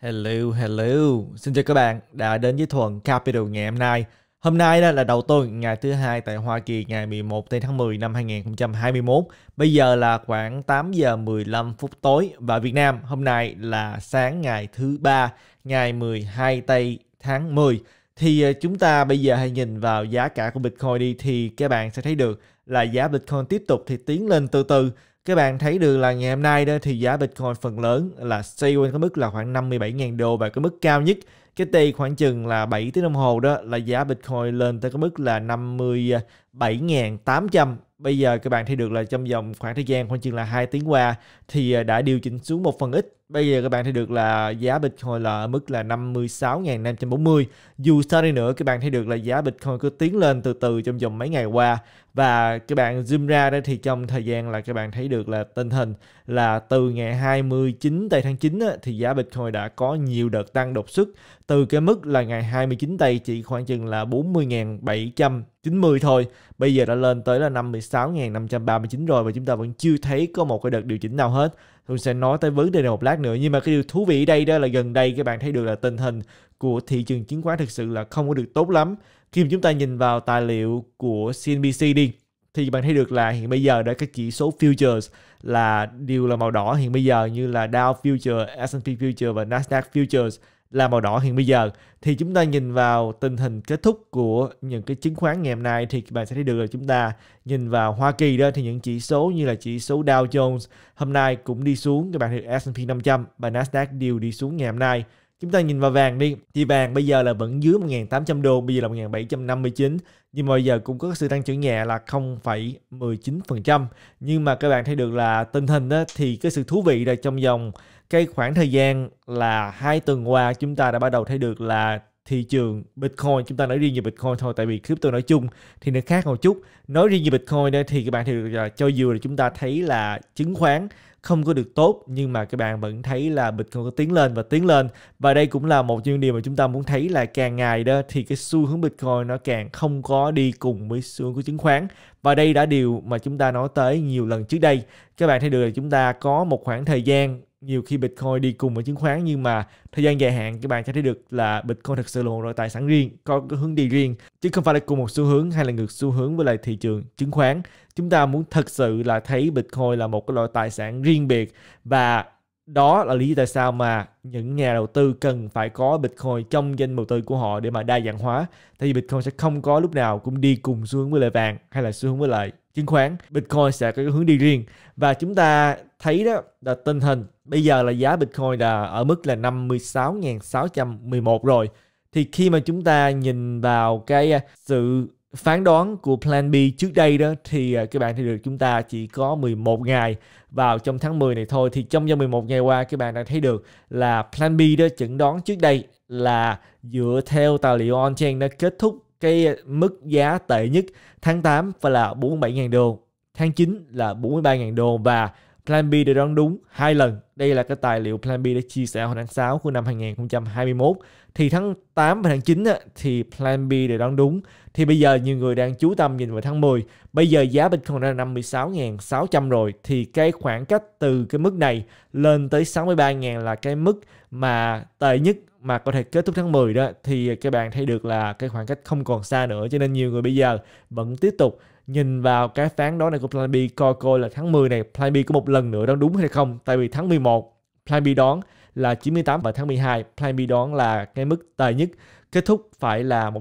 Hello, hello. Xin chào các bạn đã đến với Thuận Capital ngày hôm nay. Hôm nay đó là đầu tuần ngày thứ hai tại Hoa Kỳ ngày 11 tháng 10 năm 2021. Bây giờ là khoảng 8 giờ 15 phút tối và Việt Nam hôm nay là sáng ngày thứ ba ngày 12 tây tháng 10. Thì ờ, chúng ta bây giờ hãy nhìn vào giá cả của Bitcoin đi thì các bạn sẽ thấy được là giá Bitcoin tiếp tục thì tiến lên từ từ các bạn thấy được là ngày hôm nay đó thì giá Bitcoin phần lớn là xoay quanh cái mức là khoảng 57.000 đô và cái mức cao nhất cái tì khoảng chừng là 7 tiếng đồng hồ đó là giá Bitcoin lên tới cái mức là 50 7.800 bây giờ các bạn thấy được là trong vòng khoảng thời gian khoảng chừng là 2 tiếng qua thì à, đã điều chỉnh xuống một phần ít bây giờ các bạn thấy được là giá Bitcoin là ở mức là 56.540 dù sao đi nữa các bạn thấy được là giá Bitcoin cứ tiến lên từ từ trong vòng mấy ngày qua và các bạn zoom ra đó thì trong thời gian là các bạn thấy được là tình hình là từ ngày 29 tây tháng 9 á, thì giá Bitcoin đã có nhiều đợt tăng đột xuất từ cái mức là ngày 29 tây chỉ khoảng chừng là 40.700 90 thôi bây giờ đã lên tới là 56.539 rồi và chúng ta vẫn chưa thấy có một cái đợt điều chỉnh nào hết tôi sẽ nói tới vấn đề này một lát nữa nhưng mà cái điều thú vị đây đó là gần đây các bạn thấy được là tình hình của thị trường chứng khoán thực sự là không có được tốt lắm khi mà chúng ta nhìn vào tài liệu của CNBC đi thì bạn thấy được là hiện bây giờ đã các chỉ số futures là đều là màu đỏ hiện bây giờ như là Dow Futures, S&P Futures và Nasdaq Futures là màu đỏ hiện bây giờ thì chúng ta nhìn vào tình hình kết thúc của những cái chứng khoán ngày hôm nay thì bạn sẽ thấy được là chúng ta nhìn vào Hoa Kỳ đó thì những chỉ số như là chỉ số Dow Jones hôm nay cũng đi xuống các bạn thấy S&P 500 và Nasdaq đều đi xuống ngày hôm nay Chúng ta nhìn vào vàng đi, thì vàng bây giờ là vẫn dưới 1.800 đô, bây giờ là 1.759, nhưng mà bây giờ cũng có sự tăng trưởng nhẹ là 0,19%. Nhưng mà các bạn thấy được là tình hình đó, thì cái sự thú vị là trong vòng cái khoảng thời gian là hai tuần qua chúng ta đã bắt đầu thấy được là thị trường Bitcoin chúng ta nói riêng về Bitcoin thôi tại vì crypto nói chung thì nó khác một chút nói riêng về Bitcoin đây thì các bạn thì cho dù là chúng ta thấy là chứng khoán không có được tốt nhưng mà các bạn vẫn thấy là Bitcoin có tiến lên và tiến lên và đây cũng là một trong những điều mà chúng ta muốn thấy là càng ngày đó thì cái xu hướng Bitcoin nó càng không có đi cùng với xu hướng của chứng khoán và đây đã điều mà chúng ta nói tới nhiều lần trước đây các bạn thấy được là chúng ta có một khoảng thời gian nhiều khi Bitcoin đi cùng với chứng khoán nhưng mà thời gian dài hạn các bạn sẽ thấy được là Bitcoin thật sự là một loại tài sản riêng, có cái hướng đi riêng chứ không phải là cùng một xu hướng hay là ngược xu hướng với lại thị trường chứng khoán. Chúng ta muốn thật sự là thấy Bitcoin là một cái loại tài sản riêng biệt và đó là lý do tại sao mà những nhà đầu tư cần phải có Bitcoin trong danh mục đầu tư của họ để mà đa dạng hóa. Tại vì Bitcoin sẽ không có lúc nào cũng đi cùng xu hướng với lại vàng hay là xu hướng với lại chứng khoán. Bitcoin sẽ có cái hướng đi riêng và chúng ta thấy đó là tình hình bây giờ là giá Bitcoin đã ở mức là 56.611 rồi. Thì khi mà chúng ta nhìn vào cái à, sự phán đoán của Plan B trước đây đó thì à, các bạn thấy được chúng ta chỉ có 11 ngày vào trong tháng 10 này thôi thì trong vòng 11 ngày qua các bạn đã thấy được là Plan B đó chẩn đoán trước đây là dựa theo tài liệu on-chain đã kết thúc cái mức giá tệ nhất tháng 8 và là 47.000 đô tháng 9 là 43.000 đô và Plan B đã đoán đúng hai lần. Đây là cái tài liệu Plan B đã chia sẻ hồi tháng 6 của năm 2021. Thì tháng 8 và tháng 9 thì Plan B đã đoán đúng. Thì bây giờ nhiều người đang chú tâm nhìn vào tháng 10. Bây giờ giá Bitcoin đã 56.600 rồi. Thì cái khoảng cách từ cái mức này lên tới 63.000 là cái mức mà tệ nhất mà có thể kết thúc tháng 10 đó thì các bạn thấy được là cái khoảng cách không còn xa nữa cho nên nhiều người bây giờ vẫn tiếp tục nhìn vào cái phán đoán này của Plan B coi coi là tháng 10 này Plan B có một lần nữa đoán đúng hay không tại vì tháng 11 Plan B đoán là 98 và tháng 12 Plan B đoán là cái mức tệ nhất kết thúc phải là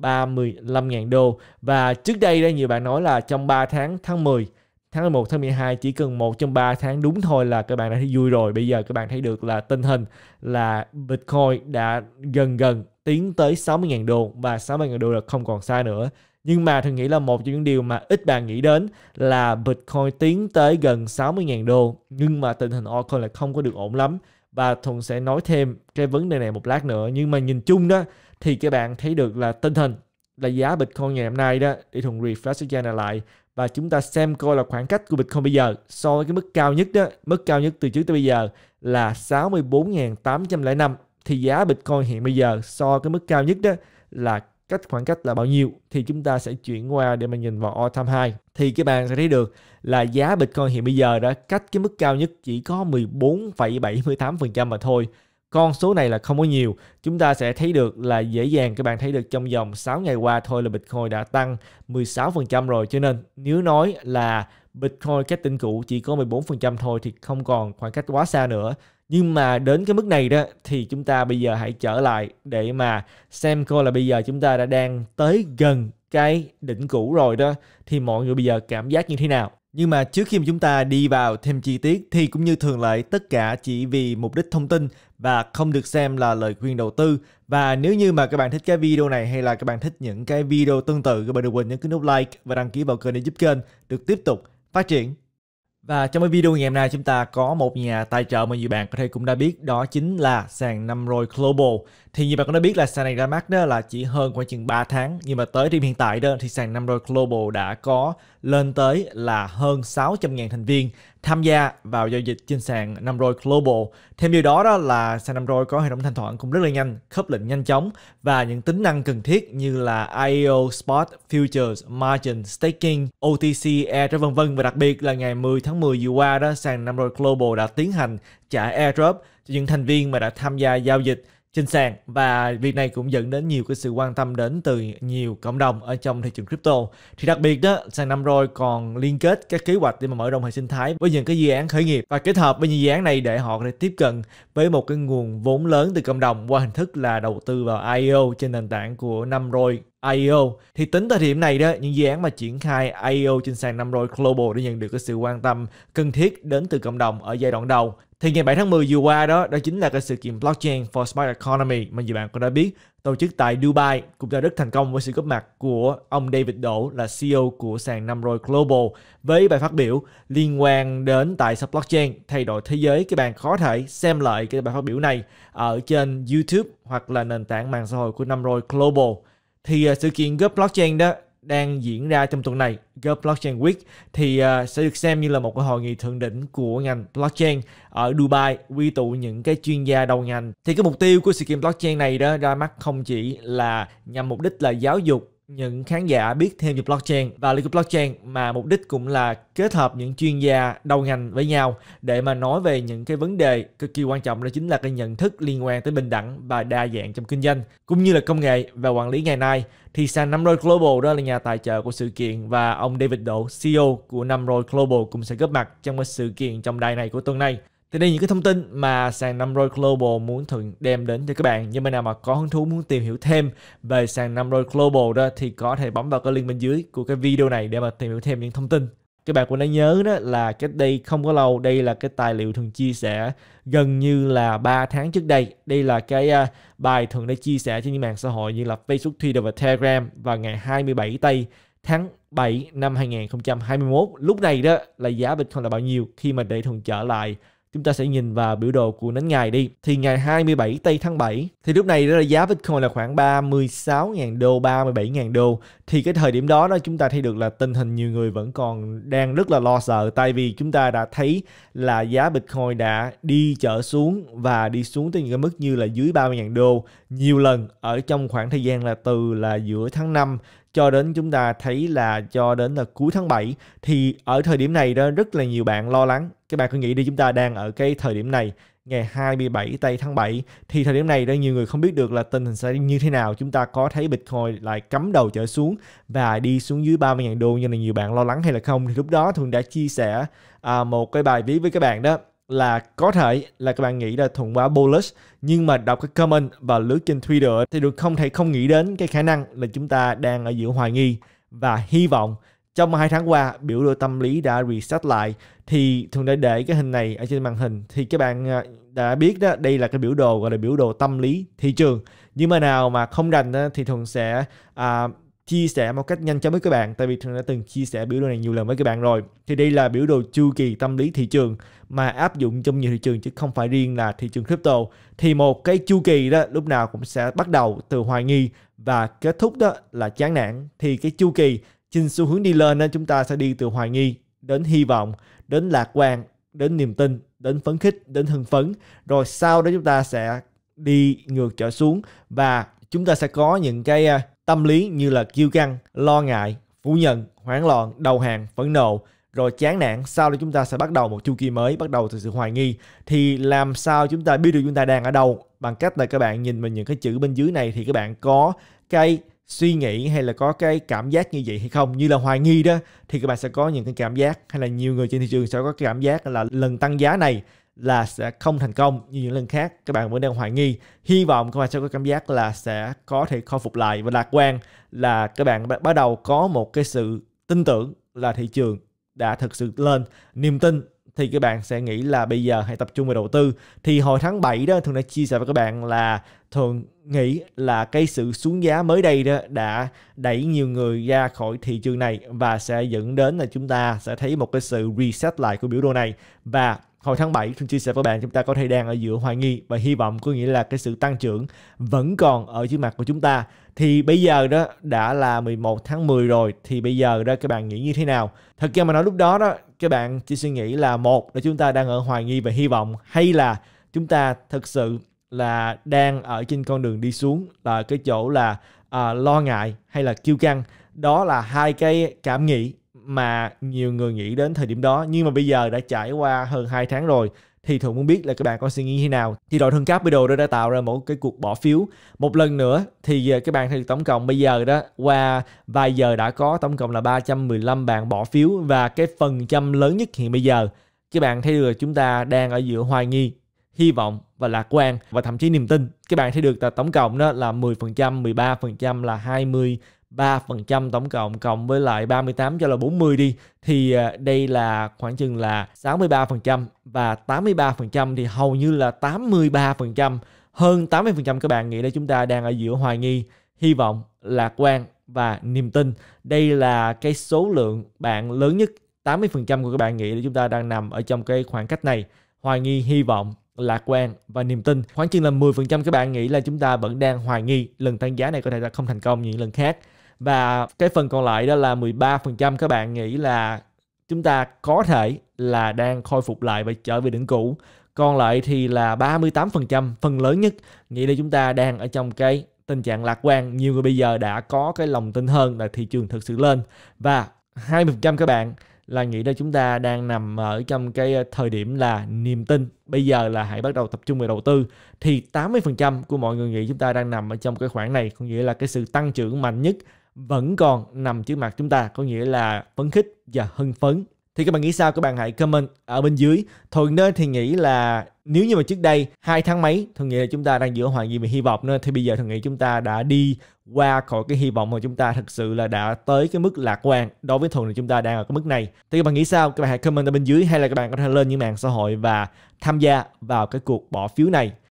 135.000 đô và trước đây đây nhiều bạn nói là trong 3 tháng tháng 10 tháng 11 tháng 12 chỉ cần một trong 3 tháng đúng thôi là các bạn đã thấy vui rồi bây giờ các bạn thấy được là tình hình là Bitcoin đã gần gần tiến tới 60.000 đô và 60.000 đô là không còn xa nữa nhưng mà Thường nghĩ là một trong những điều mà ít bạn nghĩ đến là Bitcoin tiến tới gần 60.000 đô. Nhưng mà tình hình altcoin là không có được ổn lắm. Và Thuận sẽ nói thêm cái vấn đề này một lát nữa. Nhưng mà nhìn chung đó thì các bạn thấy được là tình hình là giá Bitcoin ngày hôm nay đó để Thuận refresh cái này lại và chúng ta xem coi là khoảng cách của Bitcoin bây giờ so với cái mức cao nhất đó, mức cao nhất từ trước tới bây giờ là 64.805 thì giá Bitcoin hiện bây giờ so với cái mức cao nhất đó là cách khoảng cách là bao nhiêu thì chúng ta sẽ chuyển qua để mình nhìn vào all time high thì các bạn sẽ thấy được là giá Bitcoin hiện bây giờ đã cách cái mức cao nhất chỉ có 14,78% mà thôi con số này là không có nhiều chúng ta sẽ thấy được là dễ dàng các bạn thấy được trong vòng 6 ngày qua thôi là Bitcoin đã tăng 16% rồi cho nên nếu nói là Bitcoin cách đỉnh cũ chỉ có 14% thôi thì không còn khoảng cách quá xa nữa nhưng mà đến cái mức này đó thì chúng ta bây giờ hãy trở lại để mà xem coi là bây giờ chúng ta đã đang tới gần cái đỉnh cũ rồi đó thì mọi người bây giờ cảm giác như thế nào nhưng mà trước khi mà chúng ta đi vào thêm chi tiết thì cũng như thường lệ tất cả chỉ vì mục đích thông tin và không được xem là lời khuyên đầu tư. Và nếu như mà các bạn thích cái video này hay là các bạn thích những cái video tương tự các bạn đừng quên nhấn cái nút like và đăng ký vào kênh để giúp kênh được tiếp tục phát triển. Và trong cái video ngày hôm nay chúng ta có một nhà tài trợ mà nhiều bạn có thể cũng đã biết đó chính là sàn năm rồi Global thì như bạn cũng đã biết là sàn này ra mắt đó là chỉ hơn khoảng chừng 3 tháng nhưng mà tới điểm hiện tại đó thì sàn Namroid Global đã có lên tới là hơn 600.000 thành viên tham gia vào giao dịch trên sàn Namroid Global. Thêm điều đó đó là sàn Namroid có hệ thống thanh toán cũng rất là nhanh, khớp lệnh nhanh chóng và những tính năng cần thiết như là IEO, Spot, Futures, Margin, Staking, OTC, Airdrop vân vân và đặc biệt là ngày 10 tháng 10 vừa qua đó sàn Namroid Global đã tiến hành trả airdrop cho những thành viên mà đã tham gia giao dịch trên sàn và việc này cũng dẫn đến nhiều cái sự quan tâm đến từ nhiều cộng đồng ở trong thị trường crypto thì đặc biệt đó sàn năm rồi còn liên kết các kế hoạch để mà mở rộng hệ sinh thái với những cái dự án khởi nghiệp và kết hợp với những dự án này để họ có thể tiếp cận với một cái nguồn vốn lớn từ cộng đồng qua hình thức là đầu tư vào IEO trên nền tảng của năm rồi IEO thì tính thời điểm này đó những dự án mà triển khai IEO trên sàn năm rồi Global đã nhận được cái sự quan tâm cần thiết đến từ cộng đồng ở giai đoạn đầu thì ngày 7 tháng 10 vừa qua đó, đó chính là cái sự kiện Blockchain for Smart Economy mà nhiều bạn cũng đã biết, tổ chức tại Dubai cũng đã rất thành công với sự góp mặt của ông David Đỗ là CEO của sàn Namroid Global với bài phát biểu liên quan đến tại sao blockchain thay đổi thế giới. Các bạn có thể xem lại cái bài phát biểu này ở trên YouTube hoặc là nền tảng mạng xã hội của Namroid Global. Thì à, sự kiện góp blockchain đó đang diễn ra trong tuần này Girl Blockchain Week thì uh, sẽ được xem như là một cái hội nghị thượng đỉnh của ngành blockchain ở Dubai quy tụ những cái chuyên gia đầu ngành. Thì cái mục tiêu của sự kiện blockchain này đó ra mắt không chỉ là nhằm mục đích là giáo dục những khán giả biết thêm về blockchain và lĩnh vực blockchain mà mục đích cũng là kết hợp những chuyên gia đầu ngành với nhau để mà nói về những cái vấn đề cực kỳ quan trọng đó chính là cái nhận thức liên quan tới bình đẳng và đa dạng trong kinh doanh cũng như là công nghệ và quản lý ngày nay thì sàn Namroid Global đó là nhà tài trợ của sự kiện và ông David Độ CEO của Namroid Global cũng sẽ góp mặt trong cái sự kiện trong đài này của tuần này thì đây những cái thông tin mà sàn Namroid Global muốn thường đem đến cho các bạn. Nhưng mà nào mà có hứng thú muốn tìm hiểu thêm về sàn Namroid Global đó thì có thể bấm vào cái link bên dưới của cái video này để mà tìm hiểu thêm những thông tin các bạn cũng đã nhớ đó là cách đây không có lâu đây là cái tài liệu thường chia sẻ gần như là 3 tháng trước đây đây là cái uh, bài thường đã chia sẻ trên những mạng xã hội như là Facebook, Twitter và Telegram vào ngày 27 tây tháng 7 năm 2021 lúc này đó là giá Bitcoin là bao nhiêu khi mà để thường trở lại chúng ta sẽ nhìn vào biểu đồ của nến ngày đi thì ngày 27 tây tháng 7 thì lúc này là giá Bitcoin là khoảng 36.000 đô 37.000 đô thì cái thời điểm đó đó chúng ta thấy được là tình hình nhiều người vẫn còn đang rất là lo sợ tại vì chúng ta đã thấy là giá Bitcoin đã đi trở xuống và đi xuống tới những cái mức như là dưới 30.000 đô nhiều lần ở trong khoảng thời gian là từ là giữa tháng 5 cho đến chúng ta thấy là cho đến là cuối tháng 7 thì ở thời điểm này đó rất là nhiều bạn lo lắng. Các bạn cứ nghĩ đi chúng ta đang ở cái thời điểm này ngày 27 tây tháng 7 thì thời điểm này đó nhiều người không biết được là tình hình sẽ như thế nào chúng ta có thấy Bitcoin lại cắm đầu trở xuống và đi xuống dưới 30.000 đô như là nhiều bạn lo lắng hay là không thì lúc đó thường đã chia sẻ à, một cái bài viết với các bạn đó là có thể là các bạn nghĩ là thuận quá bullish nhưng mà đọc cái comment và lướt trên Twitter thì được không thể không nghĩ đến cái khả năng là chúng ta đang ở giữa hoài nghi và hy vọng trong hai tháng qua biểu đồ tâm lý đã reset lại thì thường đã để cái hình này ở trên màn hình thì các bạn à, đã biết đó đây là cái biểu đồ gọi là biểu đồ tâm lý thị trường nhưng mà nào mà không rành thì thường sẽ à, chia sẻ một cách nhanh chóng với các bạn tại vì thường đã từng chia sẻ biểu đồ này nhiều lần với các bạn rồi thì đây là biểu đồ chu kỳ tâm lý thị trường mà áp dụng trong nhiều thị trường chứ không phải riêng là thị trường crypto thì một cái chu kỳ đó lúc nào cũng sẽ bắt đầu từ hoài nghi và kết thúc đó là chán nản thì cái chu kỳ trên xu hướng đi lên đó, chúng ta sẽ đi từ hoài nghi đến hy vọng đến lạc quan đến niềm tin đến phấn khích đến hưng phấn rồi sau đó chúng ta sẽ đi ngược trở xuống và chúng ta sẽ có những cái à, tâm lý như là kiêu căng lo ngại phủ nhận hoảng loạn đầu hàng phẫn nộ rồi chán nản sau đó chúng ta sẽ bắt đầu một chu kỳ mới bắt đầu từ sự hoài nghi thì làm sao chúng ta biết được chúng ta đang ở đâu bằng cách là các bạn nhìn vào những cái chữ bên dưới này thì các bạn có cái suy nghĩ hay là có cái cảm giác như vậy hay không như là hoài nghi đó thì các bạn sẽ có những cái cảm giác hay là nhiều người trên thị trường sẽ có cái cảm giác là lần tăng giá này là sẽ không thành công như những lần khác các bạn vẫn đang hoài nghi hy vọng các bạn sẽ có cảm giác là sẽ có thể khôi phục lại và lạc quan là các bạn bắt đầu có một cái sự tin tưởng là thị trường đã thực sự lên niềm tin thì các bạn sẽ nghĩ là bây giờ hãy tập trung vào đầu tư thì hồi tháng 7 đó thường đã chia sẻ với các bạn là thường nghĩ là cái sự xuống giá mới đây đó đã đẩy nhiều người ra khỏi thị trường này và sẽ dẫn đến là chúng ta sẽ thấy một cái sự reset lại của biểu đồ này và Hồi tháng 7, Trung chia sẻ với bạn chúng ta có thể đang ở giữa hoài nghi và hy vọng có nghĩa là cái sự tăng trưởng vẫn còn ở trước mặt của chúng ta. Thì bây giờ đó đã là 11 tháng 10 rồi thì bây giờ đó các bạn nghĩ như thế nào? Thật ra mà nói lúc đó đó các bạn chỉ suy nghĩ là một là chúng ta đang ở hoài nghi và hy vọng hay là chúng ta thực sự là đang ở trên con đường đi xuống là cái chỗ là à, lo ngại hay là kiêu căng đó là hai cái cảm nghĩ mà nhiều người nghĩ đến thời điểm đó nhưng mà bây giờ đã trải qua hơn 2 tháng rồi thì thường muốn biết là các bạn có suy nghĩ thế nào thì đội thân Capital đã, đã tạo ra một cái cuộc bỏ phiếu một lần nữa thì ờ, các bạn thì tổng cộng bây giờ đó qua vài giờ đã có tổng cộng là 315 bạn bỏ phiếu và cái phần trăm lớn nhất hiện bây giờ các bạn thấy được chúng ta đang ở giữa hoài nghi hy vọng và lạc quan và thậm chí niềm tin các bạn thấy được là tổng cộng đó là 10% 13% là 20 3% tổng cộng cộng với lại 38 cho là 40 đi thì à, đây là khoảng chừng là 63% và 83% thì hầu như là 83% hơn 80% các bạn nghĩ là chúng ta đang ở giữa hoài nghi, hy vọng, lạc quan và niềm tin. Đây là cái số lượng bạn lớn nhất 80% của các bạn nghĩ là chúng ta đang nằm ở trong cái khoảng cách này. Hoài nghi, hy vọng, lạc quan và niềm tin. Khoảng chừng là 10% các bạn nghĩ là chúng ta vẫn đang hoài nghi lần tăng giá này có thể là không thành công như những lần khác và cái phần còn lại đó là 13% các bạn nghĩ là chúng ta có thể là đang khôi phục lại và trở về đỉnh cũ còn lại thì là 38% phần lớn nhất nghĩ là chúng ta đang ở trong cái tình trạng lạc quan nhiều người bây giờ đã có cái lòng tin hơn là thị trường thực sự lên và 20% các bạn là nghĩ là chúng ta đang nằm ở trong cái thời điểm là niềm tin bây giờ là hãy bắt đầu tập trung vào đầu tư thì 80% của mọi người nghĩ chúng ta đang nằm ở trong cái khoảng này có nghĩa là cái sự tăng trưởng mạnh nhất vẫn còn nằm trước mặt chúng ta có nghĩa là phấn khích và hưng phấn thì các bạn nghĩ sao các bạn hãy comment ở bên dưới thuận nơi thì nghĩ là nếu như mà trước đây hai tháng mấy thuận nghĩ là chúng ta đang giữa hoài gì về hy vọng nữa thì bây giờ thuận nghĩ chúng ta đã đi qua khỏi cái hy vọng mà chúng ta thật sự là đã tới cái mức lạc quan đối với thuận thì chúng ta đang ở cái mức này thì các bạn nghĩ sao các bạn hãy comment ở bên dưới hay là các bạn có thể lên những mạng xã hội và tham gia vào cái cuộc bỏ phiếu này